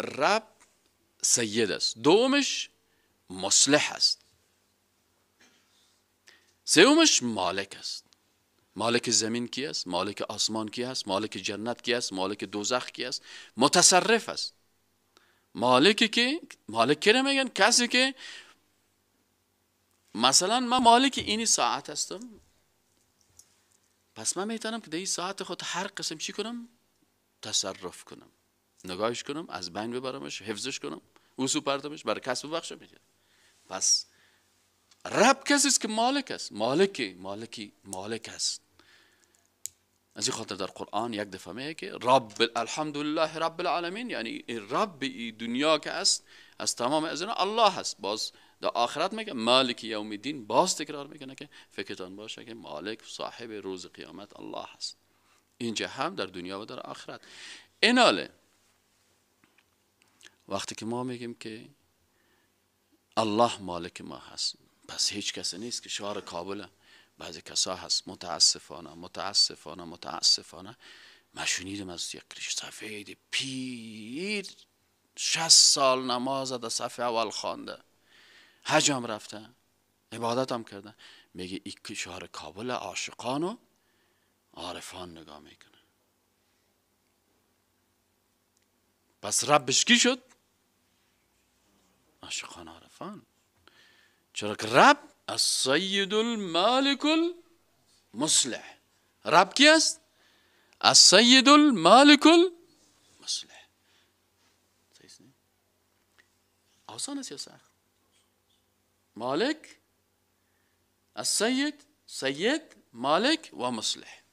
رب سید است دومش مصلح است سومش مالک است مالک زمین کی است مالک آسمان کی است مالک جنت کی است مالک دوزخ کی است متصرف است مالک که مالک که میگن کسی که مثلا من مالک اینی ساعت هستم پس من میتونم که در این ساعت خود هر قسم چی کنم تصرف کنم نگاهش کنم از بین ببرمش حفظش کنم او سو پردمش برای کسب بخش میگه پس رب کسی است که مالک است مالکی مالکی مالک است از این خاطر در قرآن یک دفعه میگه که رب الحمدلله رب العالمین یعنی رب دنیا که است از تمام از الله هست باز در آخرت میگه مالک یوم الدین باز تکرار میکنه که فکرتان باشه که مالک صاحب روز قیامت الله هست اینجا هم در دنیا و در آخرت ایناله وقتی که ما میگیم که الله مالک ما هست پس هیچ کسی نیست که شعار کابله بعضی کسا هست متاسفانه متاسفانه متاسفانه من شنیدم از یک ریش سفید پیر شست سال نماز در صفحه اول خوانده حجم رفته عبادت هم کرده میگه این شهر کابل عاشقان و عارفان نگاه میکنه پس ربش کی شد عاشقان عارفان چرا که رب السید المالک المصلح رب کی است السید المالک المصلح آسان است یا سخت مالک السید سید مالک و مصلح